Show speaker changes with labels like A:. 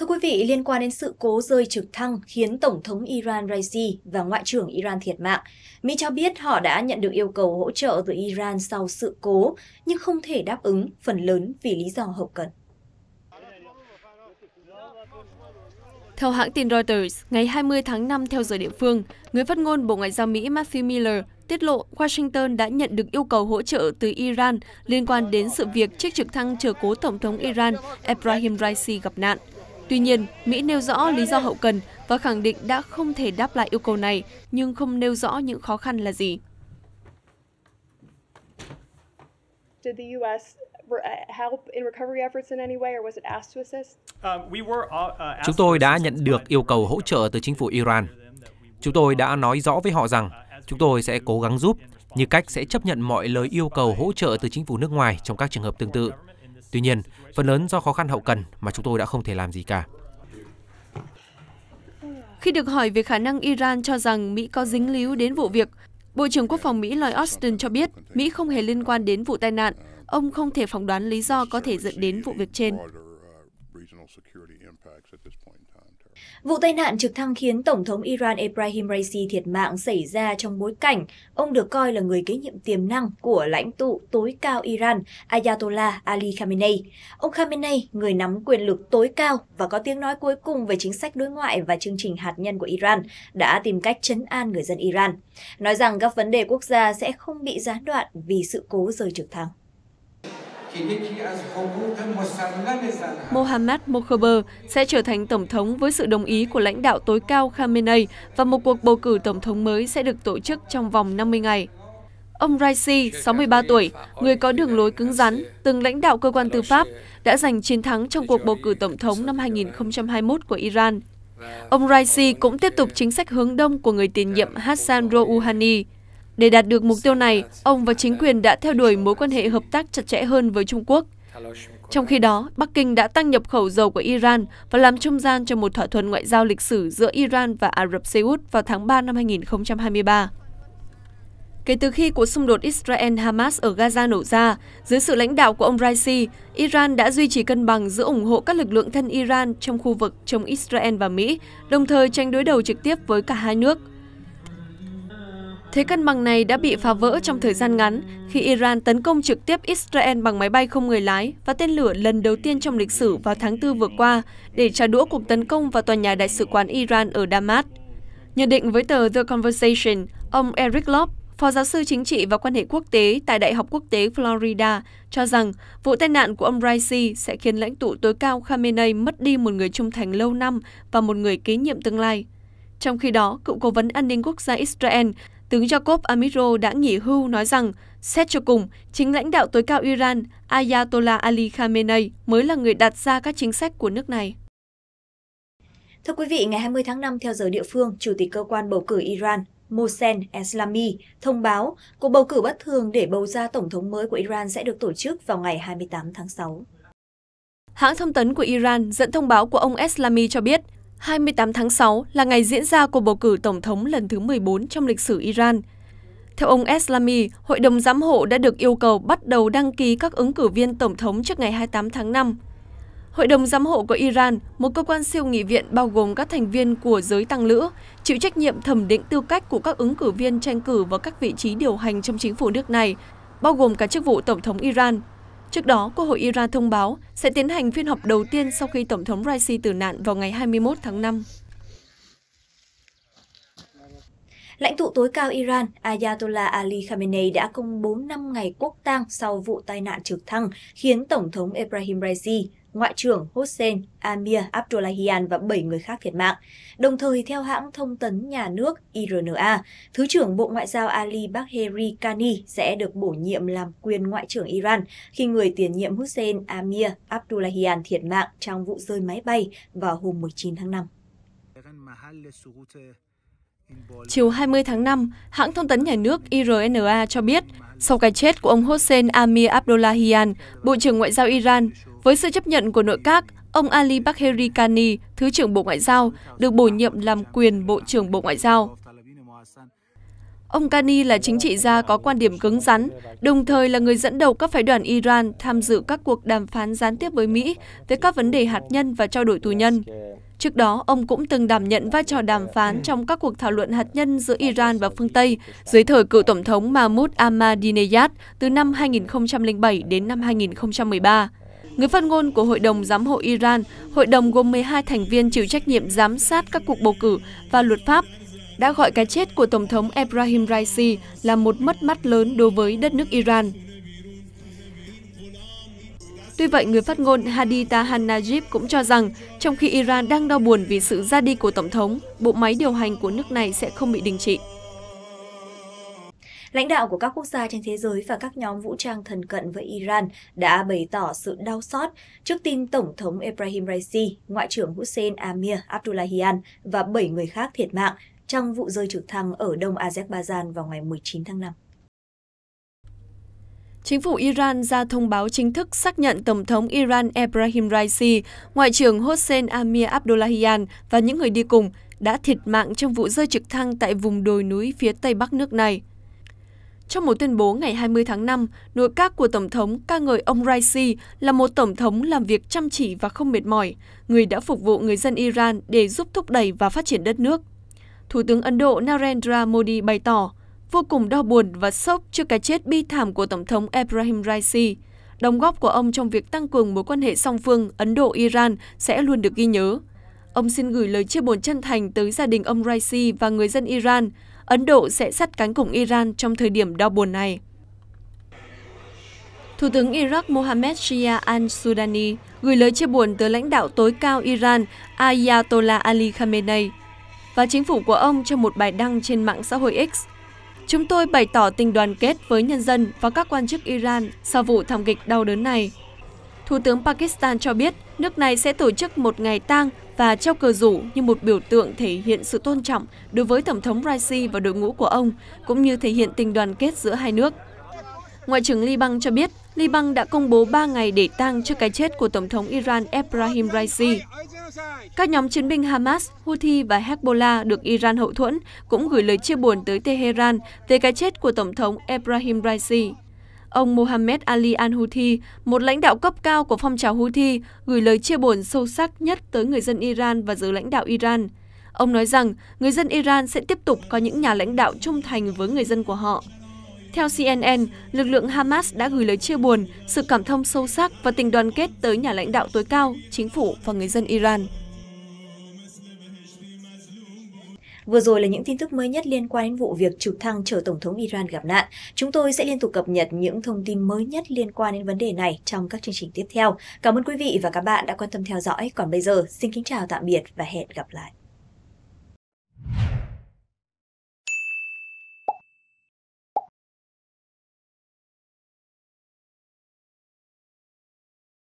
A: Thưa quý vị, liên quan đến sự cố rơi trực thăng khiến Tổng thống Iran Raisi và Ngoại trưởng Iran thiệt mạng, Mỹ cho biết họ đã nhận được yêu cầu hỗ trợ từ Iran sau sự cố, nhưng không thể đáp ứng, phần lớn vì lý do hậu cần.
B: Theo hãng tin Reuters, ngày 20 tháng 5 theo giờ địa phương, người phát ngôn Bộ Ngoại giao Mỹ Matthew Miller tiết lộ Washington đã nhận được yêu cầu hỗ trợ từ Iran liên quan đến sự việc chiếc trực thăng chở cố Tổng thống Iran Ebrahim Raisi gặp nạn. Tuy nhiên, Mỹ nêu rõ lý do hậu cần và khẳng định đã không thể đáp lại yêu cầu này, nhưng không nêu rõ những khó khăn là gì. Uh, uh, uh, chúng
A: tôi đã nhận được yêu cầu hỗ trợ từ chính phủ Iran. Chúng tôi đã nói rõ với họ rằng chúng tôi sẽ cố gắng giúp, như cách sẽ chấp nhận mọi lời yêu cầu hỗ trợ từ chính phủ nước ngoài trong các trường hợp tương tự. Tuy nhiên, phần lớn do khó khăn hậu cần mà chúng tôi đã không thể làm gì cả.
B: Khi được hỏi về khả năng Iran cho rằng Mỹ có dính líu đến vụ việc, Bộ trưởng Quốc phòng Mỹ Lloyd Austin cho biết Mỹ không hề liên quan đến vụ tai nạn. Ông không thể phỏng đoán lý do có thể dẫn đến vụ việc trên. Vụ tai nạn trực thăng khiến Tổng thống Iran Ebrahim
A: Raisi thiệt mạng xảy ra trong bối cảnh ông được coi là người kế nhiệm tiềm năng của lãnh tụ tối cao Iran Ayatollah Ali Khamenei. Ông Khamenei, người nắm quyền lực tối cao và có tiếng nói cuối cùng về chính sách đối ngoại và chương trình hạt nhân của Iran, đã tìm cách chấn an người dân Iran, nói rằng các vấn đề quốc gia sẽ không bị gián đoạn vì sự cố rơi trực thăng.
B: Mohammad Mokhober sẽ trở thành tổng thống với sự đồng ý của lãnh đạo tối cao Khamenei và một cuộc bầu cử tổng thống mới sẽ được tổ chức trong vòng 50 ngày. Ông Raisi, 63 tuổi, người có đường lối cứng rắn, từng lãnh đạo cơ quan tư pháp, đã giành chiến thắng trong cuộc bầu cử tổng thống năm 2021 của Iran. Ông Raisi cũng tiếp tục chính sách hướng đông của người tiền nhiệm Hassan Rouhani. Để đạt được mục tiêu này, ông và chính quyền đã theo đuổi mối quan hệ hợp tác chặt chẽ hơn với Trung Quốc. Trong khi đó, Bắc Kinh đã tăng nhập khẩu dầu của Iran và làm trung gian cho một thỏa thuận ngoại giao lịch sử giữa Iran và Ả Rập Xê Út vào tháng 3 năm 2023. Kể từ khi cuộc xung đột Israel-Hamas ở Gaza nổ ra, dưới sự lãnh đạo của ông Raisi, Iran đã duy trì cân bằng giữa ủng hộ các lực lượng thân Iran trong khu vực chống Israel và Mỹ, đồng thời tranh đối đầu trực tiếp với cả hai nước Thế cân bằng này đã bị phá vỡ trong thời gian ngắn khi Iran tấn công trực tiếp Israel bằng máy bay không người lái và tên lửa lần đầu tiên trong lịch sử vào tháng 4 vừa qua để trả đũa cuộc tấn công vào tòa nhà đại sứ quán Iran ở Damas. Nhận định với tờ The Conversation, ông Eric Lop, phó giáo sư chính trị và quan hệ quốc tế tại Đại học Quốc tế Florida, cho rằng vụ tai nạn của ông Raisi sẽ khiến lãnh tụ tối cao Khamenei mất đi một người trung thành lâu năm và một người kế nhiệm tương lai. Trong khi đó, cựu cố vấn an ninh quốc gia Israel tướng Jacob Amiro đã nghỉ hưu nói rằng, xét cho cùng, chính lãnh đạo tối cao Iran Ayatollah Ali Khamenei mới là người đặt ra các chính sách của nước này.
A: Thưa quý vị, ngày 20 tháng 5 theo giờ địa phương, Chủ tịch cơ quan bầu cử Iran Mohsen Eslami thông báo cuộc bầu cử bất thường để bầu ra tổng
B: thống mới của Iran sẽ được tổ chức vào ngày 28 tháng 6. Hãng thông tấn của Iran dẫn thông báo của ông Eslami cho biết 28 tháng 6 là ngày diễn ra cuộc bầu cử tổng thống lần thứ 14 trong lịch sử Iran. Theo ông Eslami, Hội đồng Giám hộ đã được yêu cầu bắt đầu đăng ký các ứng cử viên tổng thống trước ngày 28 tháng 5. Hội đồng Giám hộ của Iran, một cơ quan siêu nghị viện bao gồm các thành viên của giới tăng lữ, chịu trách nhiệm thẩm định tư cách của các ứng cử viên tranh cử vào các vị trí điều hành trong chính phủ nước này, bao gồm cả chức vụ tổng thống Iran Trước đó, Quốc hội Iran thông báo sẽ tiến hành phiên họp đầu tiên sau khi Tổng thống Raisi tử nạn vào ngày 21 tháng 5.
A: Lãnh tụ tối cao Iran Ayatollah Ali Khamenei đã công bố 5 ngày quốc tang sau vụ tai nạn trực thăng khiến Tổng thống Ebrahim Raisi Ngoại trưởng Hossein Amir Abdullahian và 7 người khác thiệt mạng. Đồng thời, theo hãng thông tấn nhà nước IRNA, Thứ trưởng Bộ Ngoại giao Ali Bagheri Kani sẽ được bổ nhiệm làm quyền Ngoại trưởng Iran khi người tiền nhiệm Hossein Amir Abdullahian thiệt mạng trong vụ
B: rơi máy bay vào hôm 19 tháng 5. Chiều 20 tháng 5, hãng thông tấn nhà nước IRNA cho biết, sau cái chết của ông Hossein Amir Abdullahian, Bộ trưởng Ngoại giao Iran, với sự chấp nhận của nội các, ông Ali Bakheri Kani, Thứ trưởng Bộ Ngoại giao, được bổ nhiệm làm quyền Bộ trưởng Bộ Ngoại giao. Ông Kani là chính trị gia có quan điểm cứng rắn, đồng thời là người dẫn đầu các phái đoàn Iran tham dự các cuộc đàm phán gián tiếp với Mỹ về các vấn đề hạt nhân và trao đổi tù nhân. Trước đó, ông cũng từng đảm nhận vai trò đàm phán trong các cuộc thảo luận hạt nhân giữa Iran và phương Tây dưới thời cựu Tổng thống Mahmoud Ahmadinejad từ năm 2007 đến năm 2013. Người phát ngôn của Hội đồng Giám hộ Iran, hội đồng gồm 12 thành viên chịu trách nhiệm giám sát các cuộc bầu cử và luật pháp, đã gọi cái chết của Tổng thống Ebrahim Raisi là một mất mát lớn đối với đất nước Iran. Tuy vậy, người phát ngôn Hadi Tahan Najib cũng cho rằng, trong khi Iran đang đau buồn vì sự ra đi của Tổng thống, bộ máy điều hành của nước này sẽ không bị đình trị.
A: Lãnh đạo của các quốc gia trên thế giới và các nhóm vũ trang thân cận với Iran đã bày tỏ sự đau xót trước tin Tổng thống Ebrahim Raisi, Ngoại trưởng Hussein Amir Abdullahian và 7 người khác thiệt mạng trong vụ
B: rơi trực thăng ở đông Azerbaijan vào ngày 19 tháng 5. Chính phủ Iran ra thông báo chính thức xác nhận Tổng thống Iran Ebrahim Raisi, Ngoại trưởng Hossein Amir Abdullahian và những người đi cùng đã thiệt mạng trong vụ rơi trực thăng tại vùng đồi núi phía tây bắc nước này. Trong một tuyên bố ngày 20 tháng 5, nội các của Tổng thống ca ngợi ông Raisi là một Tổng thống làm việc chăm chỉ và không mệt mỏi, người đã phục vụ người dân Iran để giúp thúc đẩy và phát triển đất nước. Thủ tướng Ấn Độ Narendra Modi bày tỏ, vô cùng đau buồn và sốc trước cái chết bi thảm của Tổng thống Ebrahim Raisi. Đóng góp của ông trong việc tăng cường mối quan hệ song phương Ấn Độ-Iran sẽ luôn được ghi nhớ. Ông xin gửi lời chia buồn chân thành tới gia đình ông Raisi và người dân Iran – Ấn Độ sẽ sắt cánh cùng Iran trong thời điểm đau buồn này. Thủ tướng Iraq Mohammed Shia al-Sudani gửi lời chia buồn tới lãnh đạo tối cao Iran Ayatollah Ali Khamenei và chính phủ của ông trong một bài đăng trên mạng xã hội X. Chúng tôi bày tỏ tình đoàn kết với nhân dân và các quan chức Iran sau vụ thảm kịch đau đớn này. Thủ tướng Pakistan cho biết nước này sẽ tổ chức một ngày tang và treo cờ rủ như một biểu tượng thể hiện sự tôn trọng đối với Tổng thống Raisi và đội ngũ của ông, cũng như thể hiện tình đoàn kết giữa hai nước. Ngoại trưởng Liban cho biết, Liban đã công bố 3 ngày để tang cho cái chết của Tổng thống Iran Ebrahim Raisi. Các nhóm chiến binh Hamas, Houthi và Hezbollah được Iran hậu thuẫn cũng gửi lời chia buồn tới Tehran về cái chết của Tổng thống Ebrahim Raisi. Ông Mohammed Ali al-Houthi, một lãnh đạo cấp cao của phong trào Houthi, gửi lời chia buồn sâu sắc nhất tới người dân Iran và giới lãnh đạo Iran. Ông nói rằng người dân Iran sẽ tiếp tục có những nhà lãnh đạo trung thành với người dân của họ. Theo CNN, lực lượng Hamas đã gửi lời chia buồn, sự cảm thông sâu sắc và tình đoàn kết tới nhà lãnh đạo tối cao, chính phủ và người dân Iran. Vừa rồi là những tin tức
A: mới nhất liên quan đến vụ việc trực thăng chở Tổng thống Iran gặp nạn. Chúng tôi sẽ liên tục cập nhật những thông tin mới nhất liên quan đến vấn đề này trong các chương trình tiếp theo. Cảm ơn quý vị và các bạn đã quan tâm theo dõi. Còn bây giờ, xin kính chào tạm biệt và hẹn gặp lại.